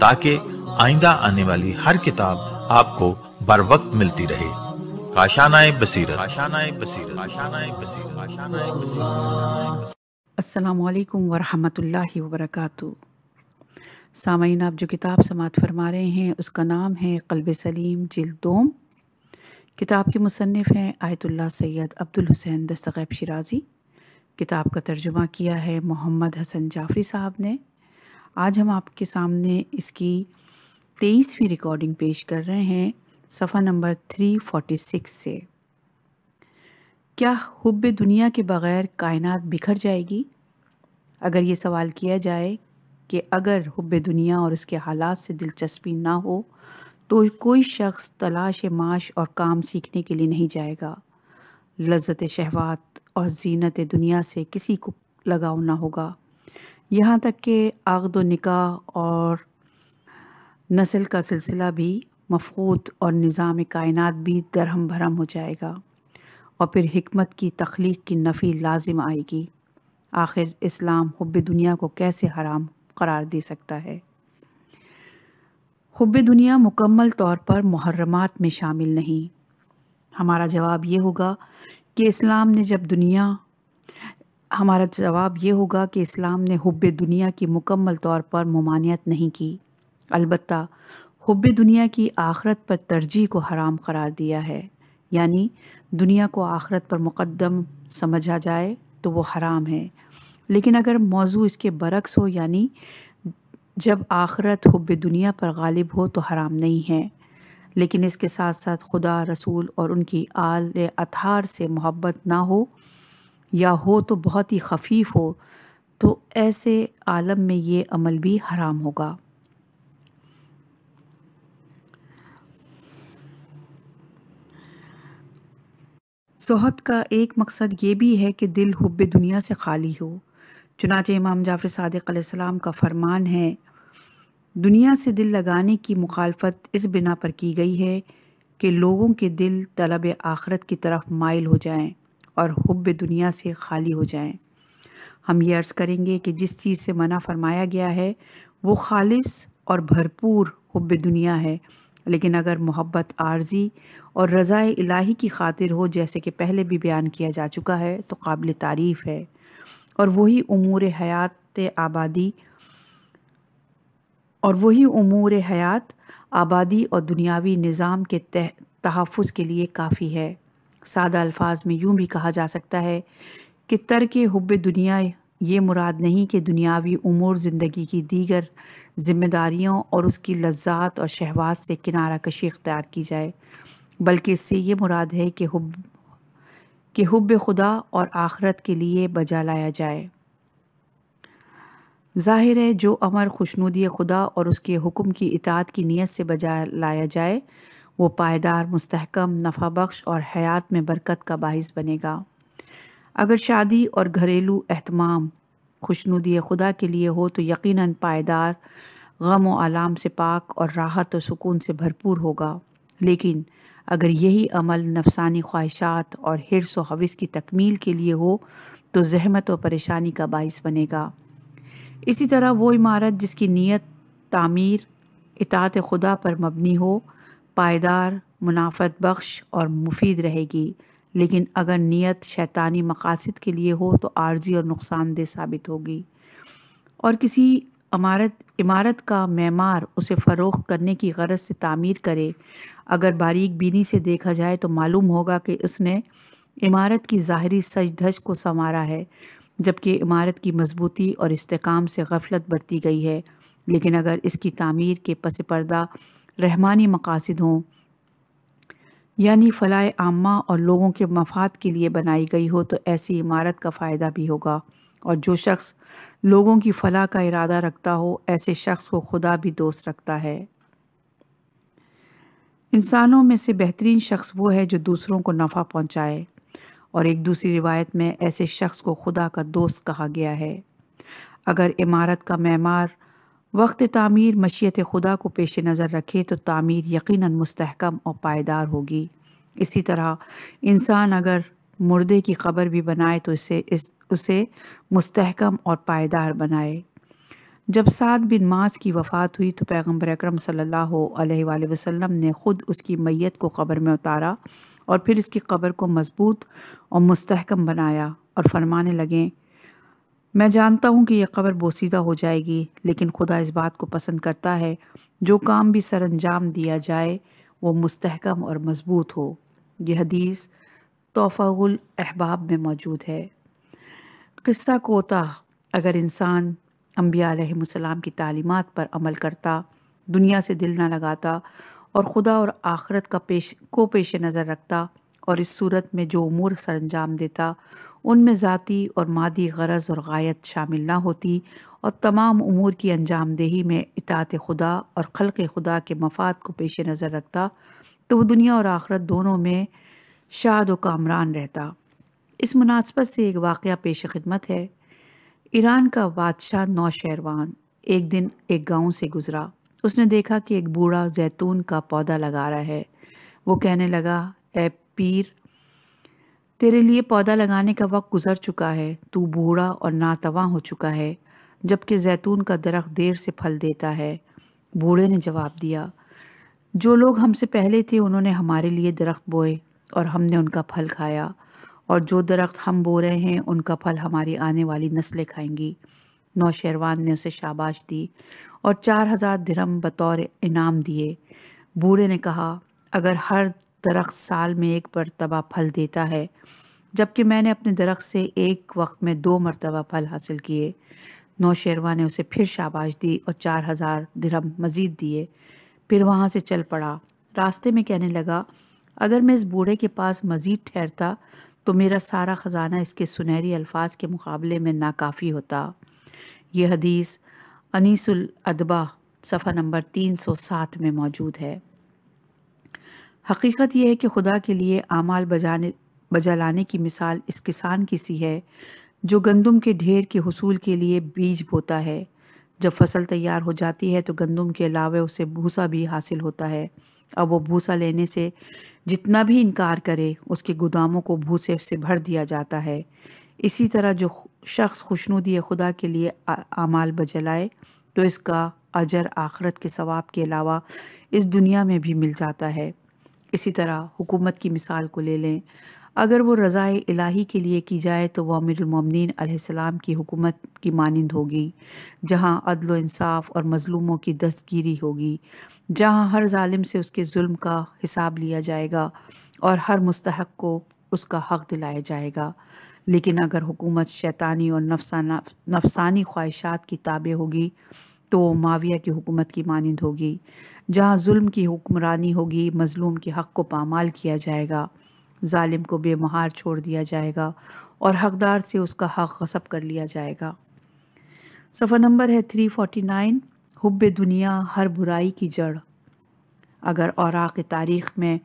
ताकि आइंदा आने वाली हर किताब आपको बर वक्त मिलती रहे काशानाए बसीरत काशानाए बसीरत काशानाए बसीरत काशानाए बसीरत अस्सलाम वालेकुम व रहमतुल्लाहि व बरकातहू सामईन आप जो किताब समात फरमा रहे हैं उसका नाम है कल्ब सलीम दोम किताब के मुसनफ़ हैं Ayatollah Sayyid Abdul Hussain Dastghaib Shirazi किताब का तर्जुमा किया है मोहम्मद हसन जाफरी साहब ने आज हम आपके सामने इसकी तेईसवीं रिकॉर्डिंग पेश कर रहे हैं सफ़ा नंबर थ्री फोर्टी सिक्स से क्या हुब दुनिया के बग़ैर कायनात बिखर जाएगी अगर ये सवाल किया जाए कि अगर हुब दुनिया और उसके हालात से दिलचस्पी ना हो तो कोई शख्स तलाश माश और काम सीखने के लिए नहीं जाएगा लज्जत शहवात और जीनत दुनिया से किसी को लगाव ना होगा यहाँ तक कि आगद निकाह और नस्ल का सिलसिला भी मफूद और निज़ाम कायनात भी दरहम भरम हो जाएगा और फिर हमत की तख्लीक की नफ़ी लाजिम आएगी आखिर इस्लाम हब दुनिया को कैसे हराम करार दे सकता है हब दुनिया मुकम्मल तौर पर मुहर्रमात में शामिल नहीं हमारा जवाब ये होगा कि इस्लाम ने जब दुनिया हमारा जवाब ये होगा कि इस्लाम ने हब दुनिया की मुकम्मल तौर पर ममानियत नहीं की अलबत् हब दुनिया की आखरत पर तरजीह को हराम करार दिया है यानी दुनिया को आखरत पर मुकदम समझा जाए तो वो हराम है लेकिन अगर मौजू इसके बरक्स हो यानी जब आखरत हब दुनिया पर गालिब हो तो हराम नहीं है लेकिन इसके साथ साथ खुदा रसूल और उनकी आल अतार से मोहब्बत ना हो या हो तो बहुत ही खफीफ हो तो ऐसे आलम में ये अमल भी हराम होगा सोहत का एक मकसद ये भी है कि दिल हुब दुनिया से खाली हो चुनाच इमाम जाफ़र सदक़म का फरमान है दुनिया से दिल लगाने की मुखालफत इस बिना पर की गई है कि लोगों के दिल तलब आखरत की तरफ माइल हो जाएं और हब्ब दुनिया से खाली हो जाएं। हम ये अर्ज़ करेंगे कि जिस चीज़ से मना फरमाया गया है वो खालिस और भरपूर हब्ब दुनिया है लेकिन अगर मोहब्बत आर्जी और रज़ा इलाही की खातिर हो जैसे कि पहले भी बयान किया जा चुका है तो काबिल तारीफ़ है और वही उमूर हयात आबादी और वही उमूर हयात आबादी और दुनियावी निज़ाम के तहफ़ के लिए काफ़ी है सादा अल्फाज में यूं भी कहा जा सकता है कि तर्क हब दुनिया ये मुराद नहीं कि दुनियावी उमूर ज़िंदगी की दीगर जिम्मेदारियों और उसकी लज्जात और शहवाज से किनारा कशी इख्तियार की जाए बल्कि इससे ये मुराद है कि हब कि हब खुदा और आखरत के लिए बजा लाया जाए ज़ाहिर है जो अमर खुशनुदी खुदा और उसके हुक्म की इतात की नीयत से बजा लाया जाए वो पायदार मुस्तकम नफ़ा बख्श और हयात में बरकत का बाहिस बनेगा अगर शादी और घरेलू अहतमाम खुशनुदी खुदा के लिए हो तो यकीनन पायदार गम व आलाम से पाक और राहत और सुकून से भरपूर होगा लेकिन अगर यही अमल नफसानी ख्वाहिशात और हिरस व हविस की तकमील के लिए हो तो जहमत व परेशानी का बायस बनेगा इसी तरह वो इमारत जिसकी नीयत तामीर इतात खुदा पर मबनी हो पायदार मुनाफत बख्श और मुफीद रहेगी लेकिन अगर नीयत शैतानी मकासद के लिए हो तो आर्जी और नुकसानदेह साबित होगी और किसी अमारत इमारत का मैमार उसे फ़रोख करने की गरज से तामीर करे अगर बारीक बीनी से देखा जाए तो मालूम होगा कि उसने इमारत की ज़ाहरी सज धज को संवारा है जबकि इमारत की मजबूती और इस्तेकाम से गफलत बरती गई है लेकिन अगर इसकी तामीर के पसपर्दा रहमानी मकासद हों यानी फ़लाए आमा और लोगों के मफाद के लिए बनाई गई हो तो ऐसी इमारत का फ़ायदा भी होगा और जो शख्स लोगों की फ़लाह का इरादा रखता हो ऐसे शख्स को खुदा भी दोस्त रखता है इंसानों में से बेहतरीन शख्स वो है जो दूसरों को नफ़ा पहुंचाए और एक दूसरी रिवायत में ऐसे शख्स को खुदा का दोस्त कहा गया है अगर इमारत का मैमार वक्त तामीर मशीत खुदा को पेश नज़र रखे तो तामीर यकीन मस्तकम और पायदार होगी इसी तरह इंसान अगर मुर्दे की खबर भी बनाए तो इसे इस उसे मुस्तहकम और पायदार बनाए जब सात बिन मास की वफ़ात हुई तो पैगम्बर अक्रम सल्लल्लाहु अलैहि ने ख़ुद उसकी मैत को कब्र में उतारा और फिर इसकी कब्र को मज़बूत और मुस्तहकम बनाया और फरमाने लगें मैं जानता हूँ कि यह खबर बोसीदा हो जाएगी लेकिन खुदा इस बात को पसंद करता है जो काम भी सर अंजाम दिया जाए वो मुस्तकम और मजबूत हो यह हदीस तोफ़ाउल अहबाब में मौजूद है किस्सा कोता अगर इंसान अम्बिया की तालीमत पर अमल करता दुनिया से दिल ना लगाता और ख़ुदा और आखरत का पेश को पेश नज़र रखता और इस सूरत में जो उमूर सर अंजाम देता उनमें ज़ाती और मादी गरज और गायत शामिल ना होती और तमाम उमूर की अंजामदेही में इतात खुदा और खलक़ खुदा के मफाद को पेश नज़र रखता तो वह दुनिया और आखरत दोनों में शाद व कामरान रहता इस मुनासबत से एक वाक़ पेश खिदमत है ईरान का बादशाह नौशहरवान एक दिन एक गाँव से गुज़रा उसने देखा कि एक बूढ़ा जैतून का पौधा लगा रहा है वो कहने लगा ए पीर तेरे लिए पौधा लगाने का वक्त गुजर चुका है तू बूढ़ा और नातवा हो चुका है जबकि जैतून का दरख्त देर से फल देता है बूढ़े ने जवाब दिया जो लोग हमसे पहले थे उन्होंने हमारे लिए दरख्त बोए और हमने उनका फल खाया और जो दरख्त हम बो रहे हैं उनका फल हमारी आने वाली नस्लें खाएंगी नौशेरवान ने उसे शाबाश दी और चार हज़ार धर्म बतौर इनाम दिए बूढ़े ने कहा अगर हर दरख्त साल में एक मरतबा फल देता है जबकि मैंने अपने दरख्त से एक वक्त में दो मरतबा फल हासिल किए नौशेरवा ने उसे फिर शाबाश दी और चार हज़ार दिरम मज़ीद दिए फिर वहाँ से चल पड़ा रास्ते में कहने लगा अगर मैं इस बूढ़े के पास मज़ीद ठहरता तो मेरा सारा ख़जाना इसके सुनहरी अल्फाज के मुकाबले में नाकाफ़ी होता यह हदीस अनीसुल अदबा सफ़ा नंबर तीन सौ सात में मौजूद है हकीकत यह है कि खुदा के लिए आमाल बजाने बजा लाने की मिसाल इस किसान की सी है जो गंदम के ढेर के हसूल के लिए बीज बोता है जब फसल तैयार हो जाती है तो गंदम के अलावा उसे भूसा भी हासिल होता है अब वो भूसा लेने से जितना भी इनकार करे उसके गोदामों को भूसे से भर दिया जाता है इसी तरह जो शख्स खुशनुदी खुदा के लिए आमाल बजलाए तो इसका अजर आखरत के सवाब के अलावा इस दुनिया में भी मिल जाता है इसी तरह हुकूमत की मिसाल को ले लें अगर वो रज़ाए इलाही के लिए की जाए तो वह अमीरमिन की हुकूमत की मानंद होगी जहाँ अदल इंसाफ और मज़लूमों की दस्तगीरी होगी जहाँ हर ालिम से उसके जुल्म का हिसाब लिया जाएगा और हर मुस्तक को उसका हक दिलाया जाएगा लेकिन अगर हुकूमत शैतानी और नफसाना नफसानी ख्वाहिशात की ताबे होगी तो माविया की हुकूमत की मानंद होगी जहाँ जुल्म की हुक्मरानी होगी मज़लूम के हक़ को पामाल किया जाएगा ालिम को बेमहार छोड़ दिया जाएगा और हकदार से उसका हक़ गसब कर लिया जाएगा सफ़र नंबर है थ्री फोटी नाइन हब दुनिया हर बुराई की जड़ अगर और तारीख़ में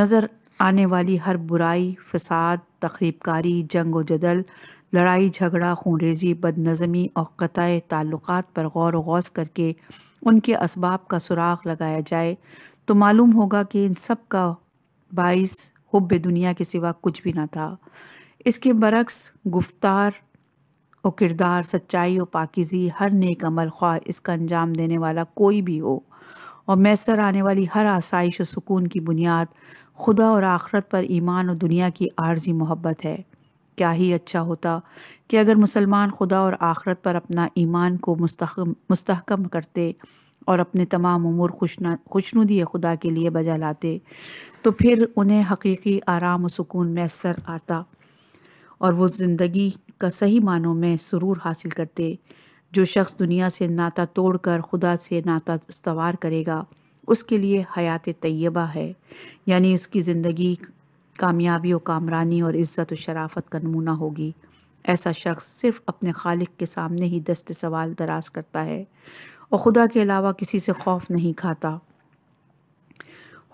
नज़र आने वाली हर बुराई फसाद तकरीबकारी जंग व जदल लड़ाई झगड़ा खूनरेजी बदनज़मी और कतए ताल्लुक़ पर गौर वौस करके उनके इसबाब का सुराग लगाया जाए तो मालूम होगा कि इन सब का बाइस हब दुनिया के सिवा कुछ भी ना था इसके बरक्स गुफ्तार और किरदार सच्चाई और पाकिजी हर नेक अमल ख्वाह इसका अंजाम देने वाला कोई भी हो और मैसर आने वाली हर आसाइश और सुकून की बुनियाद खुदा और आखरत पर ईमान और दुनिया की आर्जी मोहब्बत है क्या ही अच्छा होता कि अगर मुसलमान खुदा और आखरत पर अपना ईमान को मुस्तकम करते और अपने तमाम उमूर खुशना खुशनुदी खुदा के लिए बजा लाते तो फिर उन्हें हकीकी आराम और सुकून मैसर आता और वो ज़िंदगी का सही मानों में सुरूर हासिल करते जो शख्स दुनिया से नाता तोड़ कर खुदा से नाता इस्तवार करेगा उसके लिए हयात तय्यबा है यानी उसकी ज़िंदगी कामयाबी और कामरानी और इज़्ज़त और शराफत का नमूना होगी ऐसा शख्स सिर्फ अपने खालिक के सामने ही दस्त सवाल दराज करता है और खुदा के अलावा किसी से खौफ नहीं खाता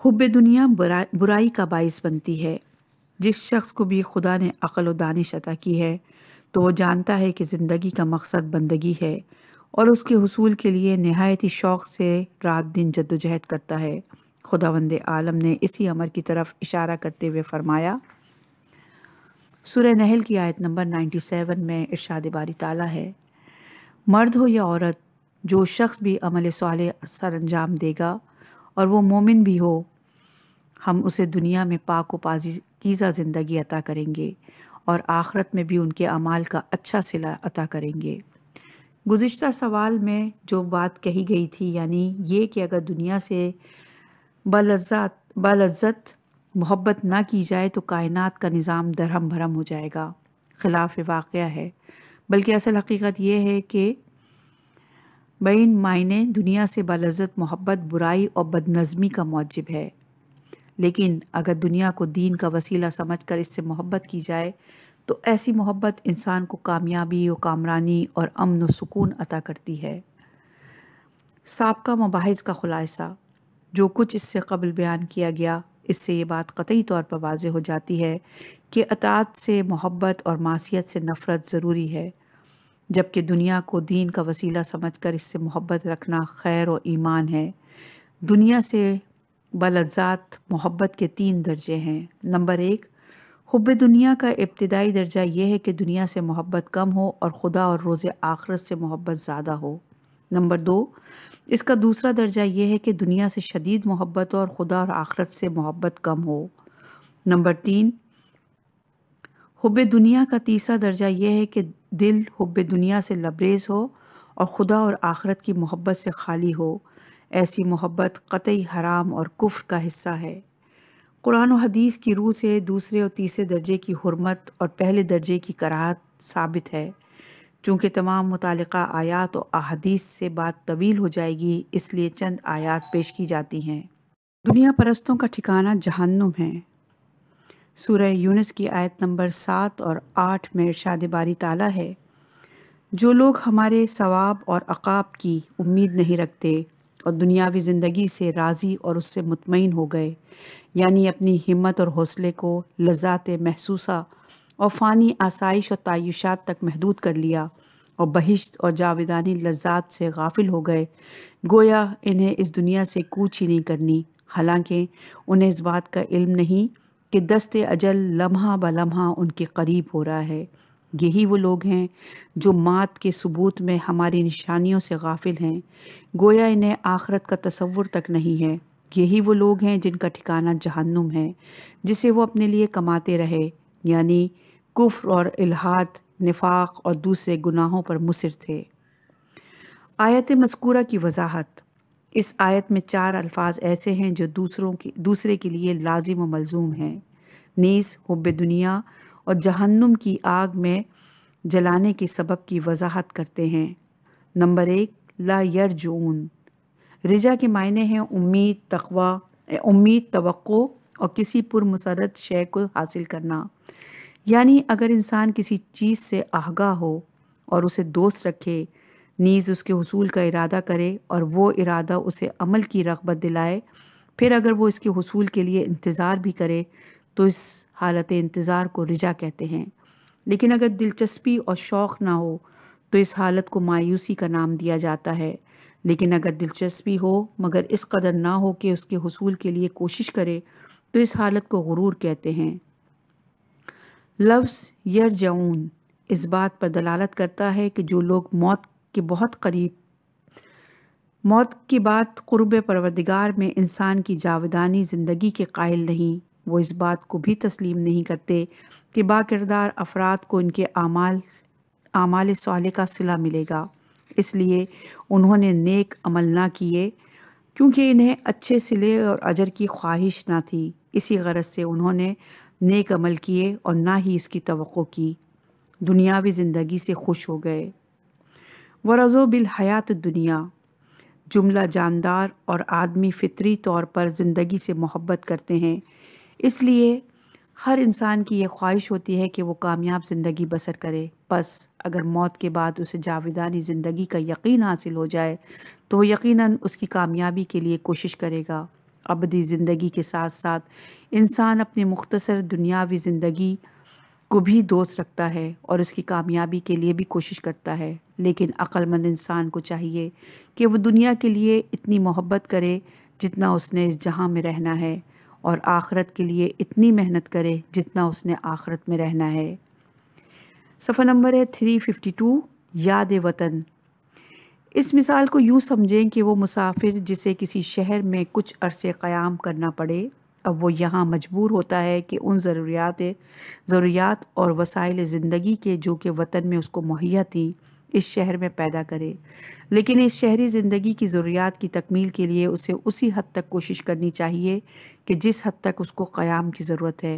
हुब दुनिया बुरा, बुराई का बायस बनती है जिस शख्स को भी खुदा ने अकल व दानिश अदा की है तो वो जानता है कि ज़िंदगी का मकसद बंदगी है और उसके हसूल के लिए नहायत ही शौक़ से रात दिन जद्दोजहद करता है खुदावंद आलम ने इसी अमर की तरफ इशारा करते हुए फरमाया सुर नहल की आयत नंबर 97 में इरशाद बारी ताला है मर्द हो या औरत जो शख्स भी अमल साल सर अंजाम देगा और वो मोमिन भी हो हम उसे दुनिया में पाक व पाजीज़ा ज़िंदगी अता करेंगे और आखरत में भी उनके अमाल का अच्छा सिला अता करेंगे गुज्त सवाल में जो बात कही गई थी यानी ये कि अगर दुनिया से बलज्जात बालज्जत मोहब्बत ना की जाए तो कायनात का निज़ाम धरम भरम हो जाएगा ख़िलाफ़ वाक़ है बल्कि असल हकीकत यह है कि बैन मायने दुनिया से बालजत मोहब्बत बुराई और बदनज़मी का मौजब है लेकिन अगर दुनिया को दीन का वसीला समझ कर इससे मोहब्बत की जाए तो ऐसी मोहब्बत इंसान को कामयाबी व कामरानी और अमन व सुकून अता करती है सबका मबाहस का ख़ुलासा जो कुछ इससे कबल बयान किया गया इससे ये बात कतई तौर पर वाज हो जाती है कि अतात से मोहब्बत और मासीत से नफ़रत ज़रूरी है जबकि दुनिया को दीन का वसीला समझ कर इससे मोहब्बत रखना खैर और ईमान है दुनिया से बलजात मोहब्बत के तीन दर्जे हैं नंबर एक हब दुनिया का इब्तदाई दर्जा यह है कि दुनिया से मोहब्बत कम हो और ख़ुदा और रोज़ आखरत से मोहब्बत ज़्यादा हो नंबर दो इसका दूसरा दर्जा ये है कि दुनिया से शदीद मोहब्बत और खुदा और आखरत से मोहब्बत कम हो नंबर तीन हब दुनिया का तीसरा दर्जा यह है कि दिल हब दुनिया से लबरेज हो और खुदा और आखरत की मोहब्बत से खाली हो ऐसी मोहब्बत कतई हराम और कुफ्र का हिस्सा है कुरान हदीस की रूह से दूसरे और तीसरे दर्जे की हरमत और पहले दर्जे की कराहत साबित है चूँकि तमाम मुतल आयात और अहदीस से बात तवील हो जाएगी इसलिए चंद आयात पेश की जाती हैं दुनिया परस्तों का ठिकाना जहन्नुम है सूरह यूनस की आयत नंबर सात और आठ में इरशाद बारी ताला है जो लोग हमारे सवाब और अकाब की उम्मीद नहीं रखते और दुनियावी ज़िंदगी से राज़ी और उससे मुतमिन हो गए यानी अपनी हिम्मत और हौसले को लजात महसूसा और फ़ानी आसाइश और तयशात तक महदूद कर लिया और बहिश्त और जावेदानी लज्जात से गाफिल हो गए गोया इन्हें इस दुनिया से कूच ही नहीं करनी हालांकि उन्हें इस बात का इल्म नहीं कि दस्त अजल लम्हा ब लम्हा उनके करीब हो रहा है यही वो लोग हैं जो मात के सबूत में हमारी निशानियों से गाफिल हैं गोया इन्हें आखरत का तस्वुर तक नहीं है यही वो लोग हैं जिनका ठिकाना जहन्नुम है जिसे वो अपने लिए कमाते रहे यानी कुफ्र और इलाहात निफाक और दूसरे गुनाहों पर मुसर थे आयत मस्कूरा की वजाहत इस आयत में चार अल्फाज ऐसे हैं जो दूसरों के दूसरे के लिए लाजिम व मलजूम हैं नीस हब दुनिया और जहन्नुम की आग में जलाने के सबब की वजाहत करते हैं नंबर एक ला यरजून रिजा के मायने हैं उम्मीद तखवा उम्मीद तो और किसी पुरमसरत शय को हासिल करना यानी अगर इंसान किसी चीज़ से आगा हो और उसे दोस्त रखे नीज़ उसके हसूल का इरादा करे और वो इरादा उसे अमल की रगबत दिलाए फिर अगर वो इसके हसूल के लिए इंतज़ार भी करे तो इस हालत इंतज़ार को रिजा कहते हैं लेकिन अगर दिलचस्पी और शौक़ ना हो तो इस हालत को मायूसी का नाम दिया जाता है लेकिन अगर दिलचस्पी हो मगर इस कदर ना हो कि उसके हसूल के लिए कोशिश करे तो इस हालत को गुरूर कहते हैं लफ्ज़ यरजाउन इस बात पर दलालत करता है कि जो लोग मौत के बहुत करीब मौत की बात क़ुरब परवरदिगार में इंसान की जावदानी ज़िंदगी के कायल नहीं वो इस बात को भी तस्लीम नहीं करते कि बाकिरदार अफराद को इनके आमाल आमाल साल का सिला मिलेगा इसलिए उन्होंने नेक अमल ना किए क्योंकि इन्हें अच्छे सिले और अजर की ख्वाहिश ना थी इसी गरज से उन्होंने नेक अमल किए और ना ही इसकी तो की दुनियावी ज़िंदगी से खुश हो गए वरज़ो बिल हयात दुनिया जुमला जानदार और आदमी फितरी तौर पर ज़िंदगी से मोहब्बत करते हैं इसलिए हर इंसान की यह ख्वाहिश होती है कि वो कामयाब ज़िंदगी बसर करे बस अगर मौत के बाद उसे जाविदानी ज़िंदगी का यकीन हासिल हो जाए तो यकीनन उसकी कामयाबी के लिए कोशिश करेगा अबदी ज़िंदगी के साथ साथ इंसान अपनी मुख्तसर दुनियावी ज़िंदगी को भी दोस्त रखता है और उसकी कामयाबी के लिए भी कोशिश करता है लेकिन अक्लमंद इंसान को चाहिए कि वह दुनिया के लिए इतनी मोहब्बत करे जितना उसने इस जहाँ में रहना है और आखरत के लिए इतनी मेहनत करे जितना उसने आखरत में रहना है सफ़र नंबर है थ्री फिफ्टी टू याद वतन इस मिसाल को यूँ समझें कि वो मुसाफिर जिसे किसी शहर में कुछ अरसे क़याम करना पड़े अब वो यहाँ मजबूर होता है कि उन ज़रूरियात ज़रूरियात और वसाइल ज़िंदगी के जो कि वतन में उसको मुहैया थी इस शहर में पैदा करे लेकिन इस शहरी ज़िंदगी की ज़रूरियात की तकमील के लिए उसे उसी हद तक कोशिश करनी चाहिए कि जिस हद तक उसको क़याम की ज़रूरत है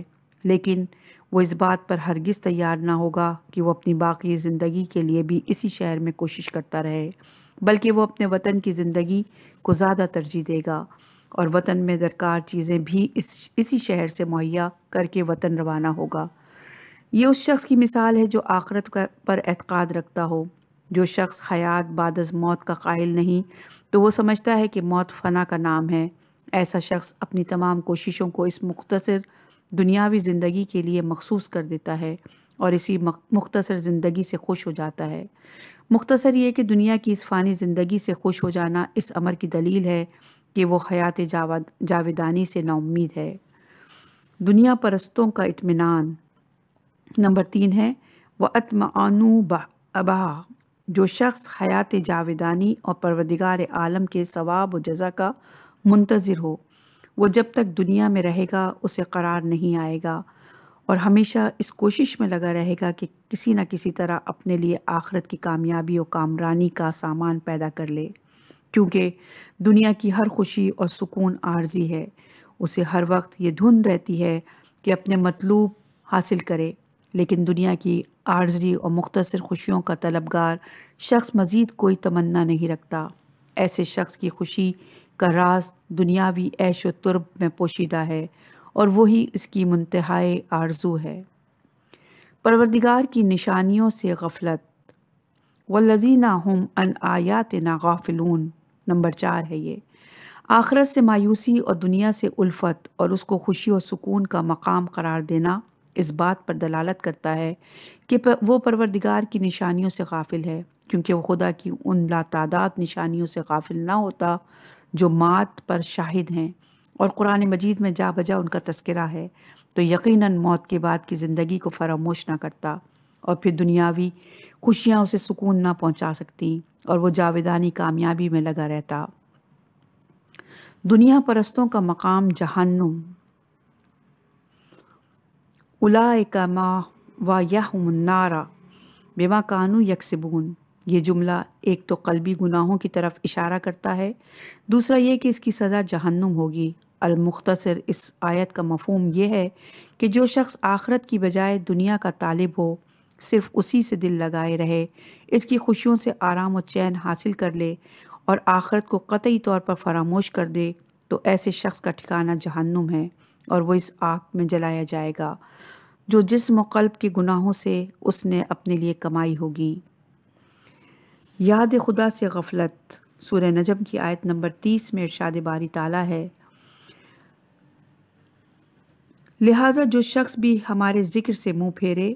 लेकिन वो इस बात पर हरगिज़ तैयार ना होगा कि वो अपनी बाकी ज़िंदगी के लिए भी इसी शहर में कोशिश करता रहे बल्कि वो अपने वतन की ज़िंदगी को ज़्यादा तरजीह देगा और वतन में दरकार चीज़ें भी इस इसी शहर से मुहैया करके वतन रवाना होगा ये उस शख्स की मिसाल है जो आखरत पर एतक़ाद रखता हो जो शख्स हयात बादस मौत का कायल नहीं तो वो समझता है कि मौत फना का नाम है ऐसा शख्स अपनी तमाम कोशिशों को इस मुख्तसर दुनियावी ज़िंदगी के लिए मखसूस कर देता है और इसी मुख्तर ज़िंदगी से खुश हो जाता है मुख्तसर ये कि दुनिया की इस फ़ानी ज़िंदगी से खुश हो जाना इस अमर की दलील है कि वो हयात जावद जावेदानी से नाउमीद है दुनिया परस्तों का इतमान नंबर तीन है व अतमानु बबा जो शख्स हयात जावेदानी और परवदिगार आलम के सवाब व जजा का मुंतज़र हो वो जब तक दुनिया में रहेगा उसे करार नहीं आएगा और हमेशा इस कोशिश में लगा रहेगा कि किसी न किसी तरह अपने लिए आखरत की कामयाबी और कामरानी का सामान पैदा कर ले क्योंकि दुनिया की हर खुशी और सुकून आर्जी है उसे हर वक्त ये धुन रहती है कि अपने मतलूब हासिल करे लेकिन दुनिया की आर्जी और मुख्तर खुशियों का तलबगार शख्स मज़ीद कोई तमन्ना नहीं रखता ऐसे शख्स की खुशी का राज दुनियावी ऐश व तुर्ब में पोशीदा है और वही इसकी मुंतहाए आरजू है परवरदिगार की निशानियों से गफलत व लजीना हम अन आयात ना गाफिलून नंबर चार है ये आखरत से मायूसी और दुनिया से उल्फत और उसको खुशी और सुकून का मकाम करार देना इस बात पर दलालत करता है कि वो परवरदिगार की निशानियों से गाफिल है क्योंकि वह खुदा की उन लातादात निशानियों से गाफिल ना होता जो मात पर शाहिद हैं और कुरान मजीद में जा बजा उनका तस्करा है तो यकीनन मौत के बाद की ज़िंदगी को फरामोश ना करता और फिर दुनियावी खुशियाँ उसे सुकून ना पहुँचा सकती और वो जावेदानी कामयाबी में लगा रहता दुनिया परस्तों का मकाम जहन्नुम उलाए का मा वाह मुन्नारा बेमा कानू यकसबून ये जुमला एक तो कलबी गुनाहों की तरफ इशारा करता है दूसरा ये कि इसकी सज़ा जहन्नुम होगी अलमुख्तसर इस आयत का मफहम यह है कि जो शख्स आखरत की बजाय दुनिया का तालिब हो सिर्फ उसी से दिल लगाए रहे इसकी खुशियों से आराम और चैन हासिल कर ले और आखरत को कतई तौर पर फरामोश कर दे तो ऐसे शख्स का ठिकाना जहन्नुम है और वह इस आग में जलाया जाएगा जो जिस कल्ब के गुनाहों से उसने अपने लिए कमाई होगी याद खुदा से गफलत सूर्य नजम की आयत नंबर तीस में इरशाद बारी ताला है लिहाजा जो शख्स भी हमारे ज़िक्र से मुंह फेरे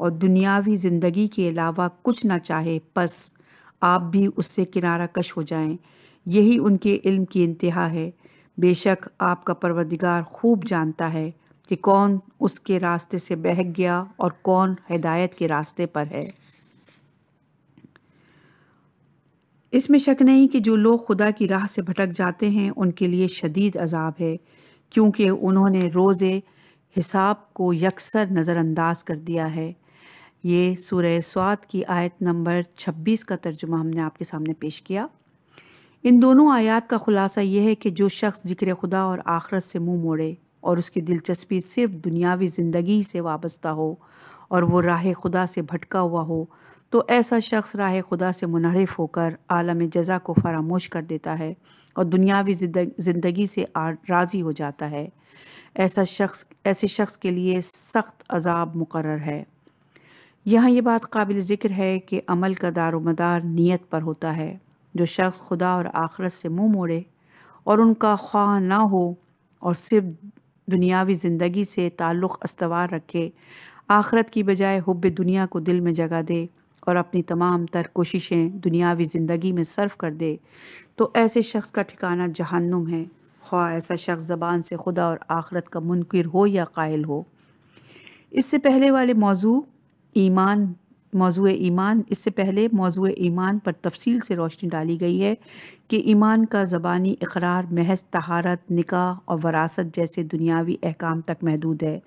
और दुनियावी ज़िंदगी के अलावा कुछ ना चाहे बस आप भी उससे किनारा कश हो जाएं यही उनके इल्म की इंतहा है बेशक आपका परवरदिगार खूब जानता है कि कौन उसके रास्ते से बहक गया और कौन हिदायत के रास्ते पर है इसमें शक नहीं कि जो लोग खुदा की राह से भटक जाते हैं उनके लिए शदीद अजाब है क्योंकि उन्होंने रोज़े हिसाब को यकसर नज़रअंदाज कर दिया है ये सूर्य स्वाद की आयत नंबर 26 का तर्जुमा हमने आपके सामने पेश किया इन दोनों आयात का ख़ुलासा यह है कि जो शख्स ज़िक्र खुदा और आखरत से मुंह मोड़े और उसकी दिलचस्पी सिर्फ दुनियावी ज़िंदगी से वाबस्ता हो और वो राह खुदा से भटका हुआ हो तो ऐसा शख्स राह खुदा से मुनहरफ होकर आलम जजा को फरामोश कर देता है और दुनियावी ज़िंदगी से राज़ी हो जाता है ऐसा शख्स ऐसे शख्स के लिए सख्त अजाब मुकर है यहाँ ये बात काबिल ज़िक्र है कि अमल का मदार नीयत पर होता है जो शख्स खुदा और आखरत से मुंह मोड़े और उनका ख्वाह ना हो और सिर्फ दुनियावी ज़िंदगी से ताल्लुक़ अस्तवार रखे आखरत की बजाय हुब दुनिया को दिल में जगह दे और अपनी तमाम तर कोशिशें दुनियावी ज़िंदगी में सर्व कर दे तो ऐसे शख्स का ठिकाना जहन्नुम है ख्वा ऐसा शख्स ज़बान से खुदा और आखरत का मुनकर हो या कायल हो इससे पहले वाले मौजू ईमान मौजू ईमान इससे पहले मौजू ईमान पर तफसील से रोशनी डाली गई है कि ईमान का ज़बानी इकरार महज तहारत निकाह और वरासत जैसे दुनियावी अहकाम तक महदूद है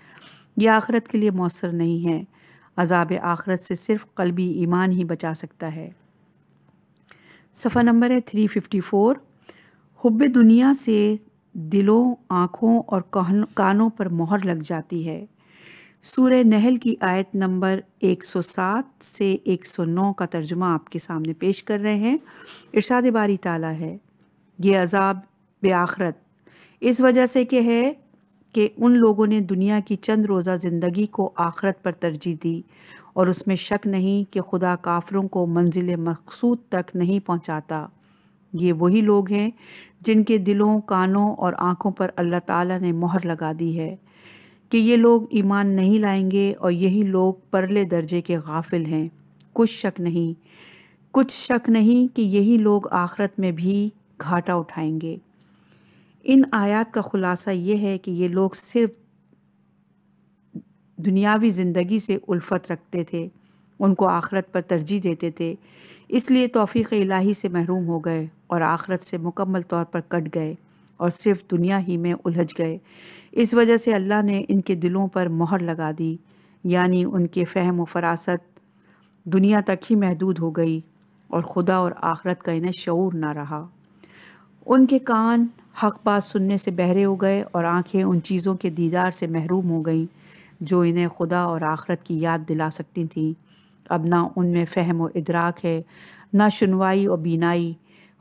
यह आखरत के लिए मौसर नहीं है अजाब आखरत से सिर्फ कलबी ईमान ही बचा सकता है सफ़ा नंबर है थ्री फिफ्टी फोर हुब दुनिया से दिलों आँखों और कानों पर मोहर लग जाती है सूर नहल की आयत नंबर एक सौ सात से एक सौ नौ का तर्जुमा आपके सामने पेश कर रहे हैं इर्शाद बारी ताला है ये अजाब आखरत इस वजह से कि है कि उन लोगों ने दुनिया की चंद रोज़ा ज़िंदगी को आखरत पर तरजीह दी और उसमें शक नहीं कि खुदा काफरों को मंजिल मकसूद तक नहीं पहुंचाता ये वही लोग हैं जिनके दिलों कानों और आँखों पर अल्लाह ताला ने मोहर लगा दी है कि ये लोग ईमान नहीं लाएंगे और यही लोग परले दर्जे के गाफिल हैं कुछ शक नहीं कुछ शक नहीं कि यही लोग आखरत में भी घाटा उठाएंगे इन आयात का ख़ुलासा ये है कि ये लोग सिर्फ दुनियावी ज़िंदगी से उल्फत रखते थे उनको आखरत पर तरजीह देते थे इसलिए तोफ़ी इलाही से महरूम हो गए और आखरत से मुकम्मल तौर पर कट गए और सिर्फ दुनिया ही में उलझ गए इस वजह से अल्लाह ने इनके दिलों पर मोहर लगा दी यानी उनके फहम व फरासत दुनिया तक ही महदूद हो गई और खुदा और आखरत का इन्हें शूर ना रहा उनके कान हक बात सुनने से बहरे हो गए और आंखें उन चीज़ों के दीदार से महरूम हो गईं जो इन्हें खुदा और आखरत की याद दिला सकती थीं अब ना उनमें फ़हम व इदराक है ना सुनवाई और बीनाई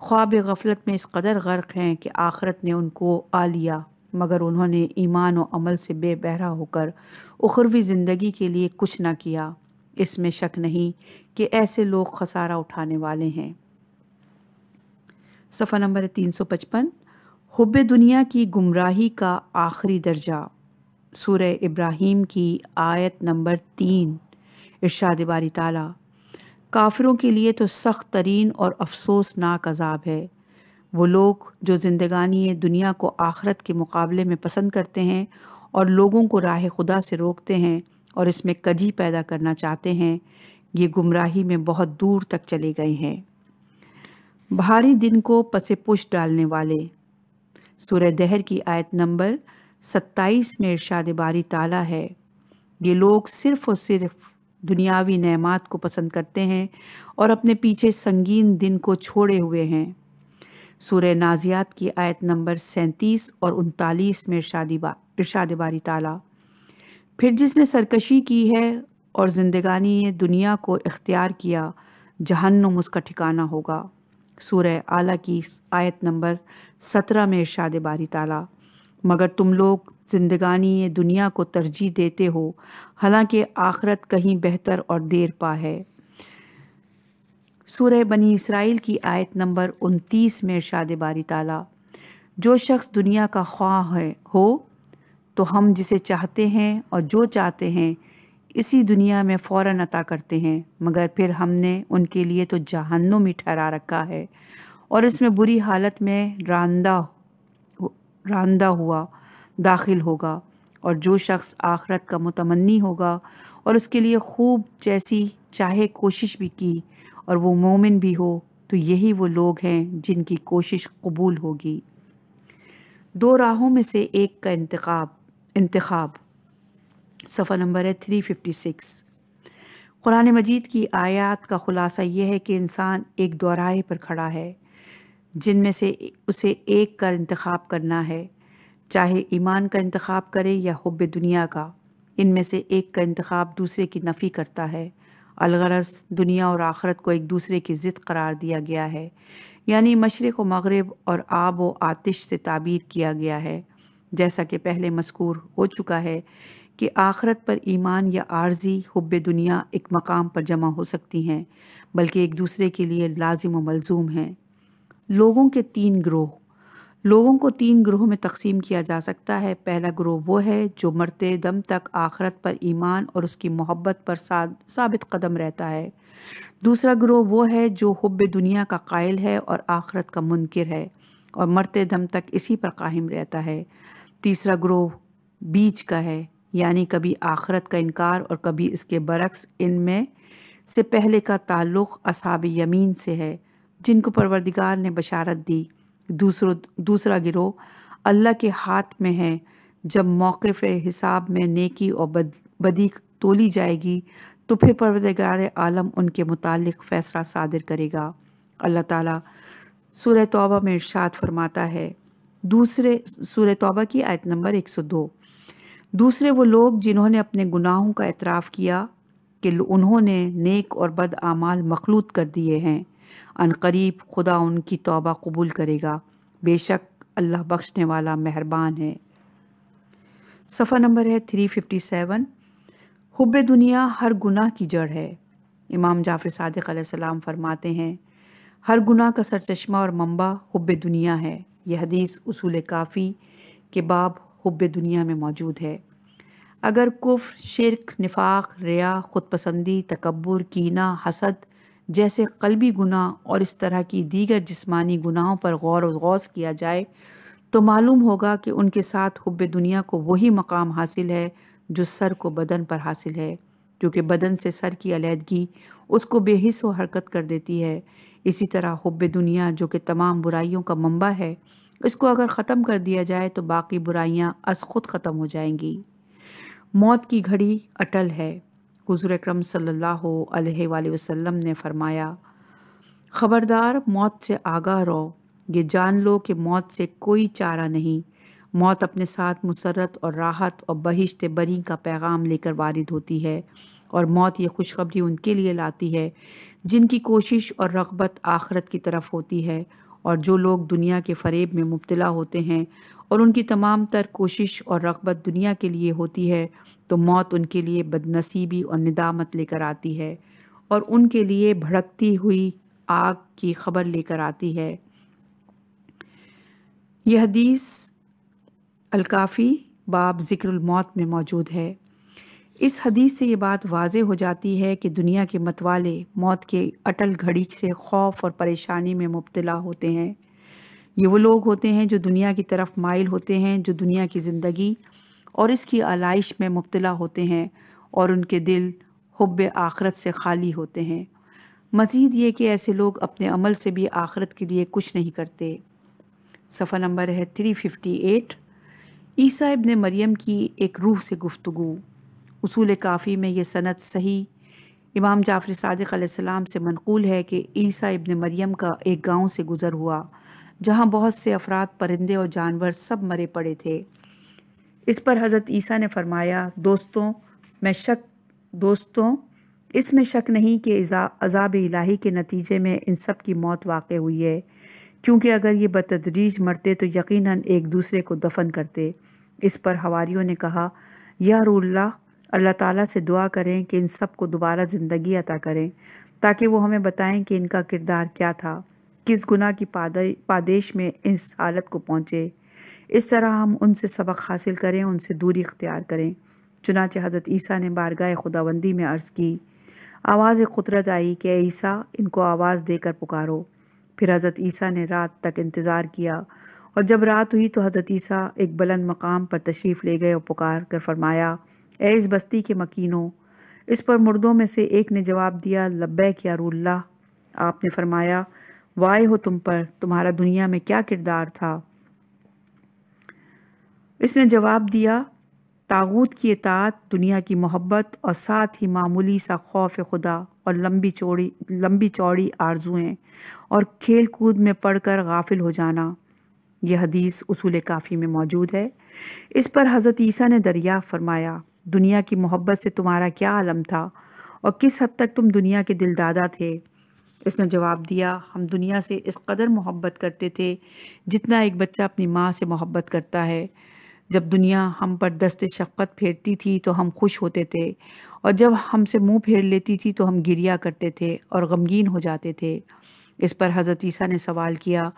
ख्वाब गफलत में इस कदर गर्क हैं कि आखरत ने उनको आ लिया मगर उन्होंने ईमान और अमल से बेबहरा होकर उखरवी ज़िंदगी के लिए कुछ ना किया इसमें शक नहीं कि ऐसे लोग खसारा उठाने वाले हैं सफ़ा नंबर तीन सौ पचपन हुब दुनिया की गुमराही का आखिरी दर्जा सूर इब्राहिम की आयत नंबर तीन इर्शाद बारी ताला काफिरों के लिए तो सख्त तरीन और अफसोसनाक अजाब है वो लोग जो जिंदगानी दुनिया को आखरत के मुकाबले में पसंद करते हैं और लोगों को राह खुदा से रोकते हैं और इसमें कजी पैदा करना चाहते हैं ये गुमराही में बहुत दूर तक चले गए हैं भारी दिन को पसे पुश डालने वाले सूर्य दहर की आयत नंबर 27 में इर्शाद बारी ताला है ये लोग सिर्फ़ और सिर्फ दुनियावी नमात को पसंद करते हैं और अपने पीछे संगीन दिन को छोड़े हुए हैं सूर्य नाजियात की आयत नंबर सैंतीस और उनतालीस में इर्शादी बा इर्शाद बारी ताला फिर जिसने सरकशी की है और जिंदगानी दुनिया को इख्तियार किया जहन्नुम उसका ठिकाना होगा सूर्य आला की आयत नंबर सत्रह में इर्शाद बारी ताला मगर तुम लोग जिंदगानी ये दुनिया को तरजीह देते हो हालांकि आखरत कहीं बेहतर और देर पा है सूर्य बनी इसराइल की आयत नंबर उनतीस में इर्शाद बारी ताला जो शख्स दुनिया का ख्वाह है हो तो हम जिसे चाहते हैं और जो चाहते हैं इसी दुनिया में फ़ौर अता करते हैं मगर फिर हमने उनके लिए तो जहन्नुम ही ठहरा रखा है और इसमें बुरी हालत में रानदा रानदा हुआ दाखिल होगा और जो शख्स आखरत का मुतमनी होगा और उसके लिए खूब जैसी चाहे कोशिश भी की और वो मोमिन भी हो तो यही वो लोग हैं जिनकी कोशिश कबूल होगी दो राहों में से एक का इंतखब इंतखब सफ़ा नंबर है थ्री फिफ्टी सिक्स कुरान मजीद की आयत का ख़ुलासा यह है कि इंसान एक दोराहे पर खड़ा है जिनमें से उसे एक का इंतखब करना है चाहे ईमान का इंतखब करे या हब दुनिया का इनमें से एक का इंतखब दूसरे की नफ़ी करता है अलगरस दुनिया और आखरत को एक दूसरे की ज़िद करार दिया गया है यानी मशरक़ व मगरब और आब व आतिश से ताबीर किया गया है जैसा कि पहले मस्कूर हो चुका है कि आखरत पर ईमान या आर्जी हब दुनिया एक मकाम पर जमा हो सकती हैं बल्कि एक दूसरे के लिए लाजिम व मलजूम हैं लोगों के तीन ग्रोह लोगों को तीन ग्रोह में तकसीम किया जा सकता है पहला ग्रोह वो है जो मरते दम तक आखरत पर ईमान और उसकी मोहब्बत पर साबित कदम रहता है दूसरा ग्रोह वो है जो हब दुनिया का कायल है और आखरत का मुनकर है और मरते दम तक इसी पर कायम रहता है तीसरा ग्रोह बीच का है यानी कभी आखरत का इनकार और कभी इसके बरक्स इनमें से पहले का ताल्लुक़ असाब यमीन से है जिनको परवरदिगार ने बशारत दी दूसरो दूसरा गिरोह अल्लाह के हाथ में है जब मौक़ हिसाब में नेकी और बद, बदी तोली जाएगी तो फिर परवरदगार आलम उनके मुतालिक फ़ैसला सादिर करेगा अल्लाह ताला सूर्य तौबा में इरशाद फरमाता है दूसरे सूर्य तौबा की आयत नंबर एक सौ दो दूसरे वो लोग जिन्होंने अपने गुनाहों का एतराफ़ किया कि उन्होंने नेक और बद आमाल मखलूत कर दिए हैं अनकरीब खुदा उनकी तौबा कबूल करेगा बेशक अल्लाह बख्शने वाला मेहरबान है सफ़ा नंबर है थ्री फिफ्टी सेवन हुब दुनिया हर गुनाह की जड़ है इमाम जाफ़र सदक सलाम फरमाते हैं हर गुनाह का सरचश्मा और मम्बा हुब दुनिया है यह हदीस उसूल काफ़ी के बाब हब दुनिया में मौजूद है अगर कुफ्र शिरक निफाक रिया ख़ुदपसंदी तकबर कीना हसद जैसे कलबी गुनाह और इस तरह की दीगर जिसमानी गुनाहों पर गौर गौस किया जाए तो मालूम होगा कि उनके साथ हब दुनिया को वही मकाम हासिल है जो सर को बदन पर हासिल है क्योंकि बदन से सर की अलीहदगी उसको बेहिस व हरकत कर देती है इसी तरह हब दुनिया जो कि तमाम बुराइयों का मंबा है इसको अगर ख़त्म कर दिया जाए तो बाकी बुराइयाँ अस खुद ख़त्म हो जाएंगी मौत की घड़ी अटल है हजूर अक्रम सल्ला वसम ने फरमाया ख़बरदार मौत से आगाह रहो ये जान लो कि मौत से कोई चारा नहीं मौत अपने साथ मुसरत और राहत और बहिश्त बरी का पैगाम लेकर वारिद होती है और मौत ये खुशखबरी उनके लिए लाती है जिनकी कोशिश और रगबत आखरत की तरफ होती है और जो लोग दुनिया के फरेब में मुबतला होते हैं और उनकी तमाम तर कोशिश और रगबत दुनिया के लिए होती है तो मौत उनके लिए बदनसीबी और निदामत लेकर आती है और उनके लिए भड़कती हुई आग की खबर लेकर आती है यह हदीस अलकाफ़ी बाब ज़िक्रमौत में मौजूद है इस हदीस से ये बात वाज हो जाती है कि दुनिया के मतवाले मौत के अटल घड़ी से खौफ और परेशानी में मुबतला होते हैं ये वो लोग होते हैं जो दुनिया की तरफ माइल होते हैं जो दुनिया की ज़िंदगी और इसकी आलाइश में मुबतला होते हैं और उनके दिल हब आखरत से खाली होते हैं मज़ीद ये कि ऐसे लोग अपने अमल से भी आखरत के लिए कुछ नहीं करते सफ़ा नंबर है थ्री फिफ्टी एट ईसा इबन मरियम की एक रूह से गुफ्तगू उसूल काफ़ी में ये सनत सही इमाम जाफ़र सदक से मनकूल है कि ईसा इब्न मरियम का एक गांव से गुज़र हुआ जहां बहुत से अफराद परिंदे और जानवर सब मरे पड़े थे इस पर हज़रत ईसा ने फरमाया दोस्तों मैं शक दोस्तों इसमें शक नहीं कि अजाब इलाही के नतीजे में इन सब की मौत वाक़ हुई है क्योंकि अगर ये बतदरीज मरते तो यकीनन एक दूसरे को दफन करते इस पर हवारी ने कहा या रूल्ला अल्लाह ताला से दुआ करें कि इन सब को दोबारा ज़िंदगी अता करें ताकि वो हमें बताएं कि इनका किरदार क्या था किस गुना की पादेश में इस हालत को पहुँचे इस तरह हम उनसे सबक हासिल करें उनसे दूरी इख्तियार करें चुनाच हज़रत ईसा ने बारगाह खुदाबंदी में अर्ज़ की आवाज़ कुदरत आई कि ईसा इनको आवाज़ देकर पुकारो फिर हज़रत ईसा ने रात तक इंतज़ार किया और जब रात हुई तो हज़रत ईसा एक बुलंद मकाम पर तशरीफ़ ले गए और पुकार कर फरमाया ए इस बस्ती के मकीनों इस पर मुर्दों में से एक ने जवाब दिया लब्बैक या रूल्ला आपने फरमाया वाय हो तुम पर तुम्हारा दुनिया में क्या किरदार था इसने जवाब दिया तागूत की इतात दुनिया की मोहब्बत और साथ ही मामूली सा खौफ खुदा और लंबी चौड़ी लंबी चौड़ी आरजुएं और खेल कूद में पढ़कर गाफिल हो जाना यह हदीस उसूल काफ़ी में मौजूद है इस पर हज़रत ईसा ने दरिया फरमाया दुनिया की मोहब्बत से तुम्हारा क्या आलम था और किस हद तक तुम दुनिया के दिलदादा थे इसने जवाब दिया हम दुनिया से इस कदर मोहब्बत करते थे जितना एक बच्चा अपनी माँ से मोहब्बत करता है जब दुनिया हम पर दस्त शफ़त फेरती थी तो हम खुश होते थे और जब हमसे मुंह फेर लेती थी तो हम गिरिया करते थे और गमगीन हो जाते थे इस पर हज़रत ईसा ने सवाल किया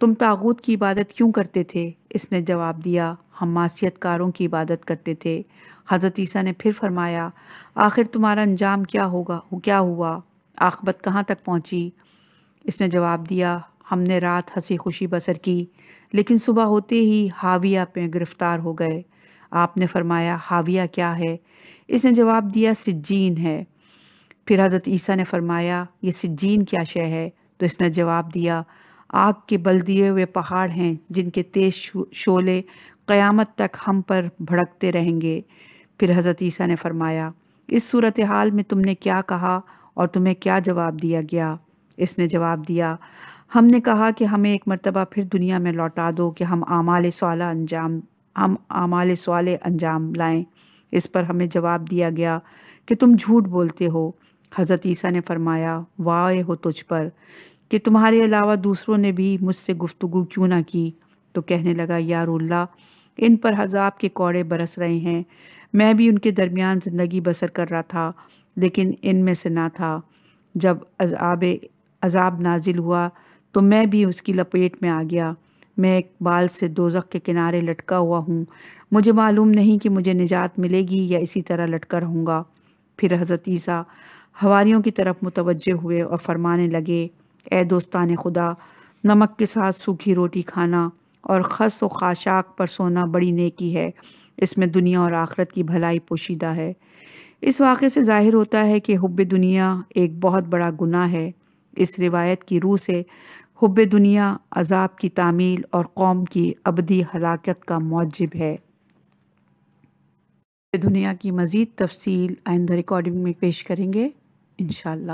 तुम तागूत की इबादत क्यों करते थे इसने जवाब दिया हम मासीत कारों की इबादत करते थे हज़रत ईसा ने फिर फरमाया आखिर तुम्हारा अंजाम क्या होगा वो क्या हुआ आखबत कहाँ तक पहुँची इसने जवाब दिया हमने रात हंसी खुशी बसर की लेकिन सुबह होते ही हाविया पे गिरफ़्तार हो गए आपने फरमाया हाविया क्या है इसने जवाब दिया सिज्जीन है फिर हज़रत ईसा ने फरमाया ये सिज्जीन क्या शय है तो इसने जवाब दिया आग के बल दिए हुए पहाड़ हैं जिनके तेज़ शोले क़यामत तक हम पर भड़कते रहेंगे फिर हज़रत ईसा ने फरमाया इस सूरत हाल में तुमने क्या कहा और तुम्हें क्या जवाब दिया गया इसने जवाब दिया हमने कहा कि हमें एक मरतबा फिर दुनिया में लौटा दो कि हम आमाल साल अंजाम हम आमाल सवाल अंजाम लाएं इस पर हमें जवाब दिया गया कि तुम झूठ बोलते हो हज़रत ईसा ने फरमाया वाह हो तुझ पर कि तुम्हारे अलावा दूसरों ने भी मुझसे गुफ्तु क्यों ना की तो कहने लगा यारुल्ला इन पर हजाब के कोड़े बरस रहे हैं मैं भी उनके दरमियान ज़िंदगी बसर कर रहा था लेकिन इनमें से ना था जब अजाब अजाब नाजिल हुआ तो मैं भी उसकी लपेट में आ गया मैं एक बाल से दोजक के किनारे लटका हुआ हूँ मुझे मालूम नहीं कि मुझे निजात मिलेगी या इसी तरह लटका रहूँगा फिर हज़रत ईसा हवारीयों की तरफ मुतवजे हुए और फरमाने लगे ए दोस्तान खुदा नमक के साथ सूखी रोटी खाना और खस व खाशाक पर सोना बड़ी नेकी है इसमें दुनिया और आखरत की भलाई पोशीदा है इस वाक़े से जाहिर होता है कि हब दुनिया एक बहुत बड़ा गुनाह है इस रिवायत की रूह से हब दुनिया अजाब की तामील और कौम की अबदी हलाकत का मौजब है दुनिया की मज़ीद तफसील आइंदा रिकॉर्डिंग में पेश करेंगे इनशाला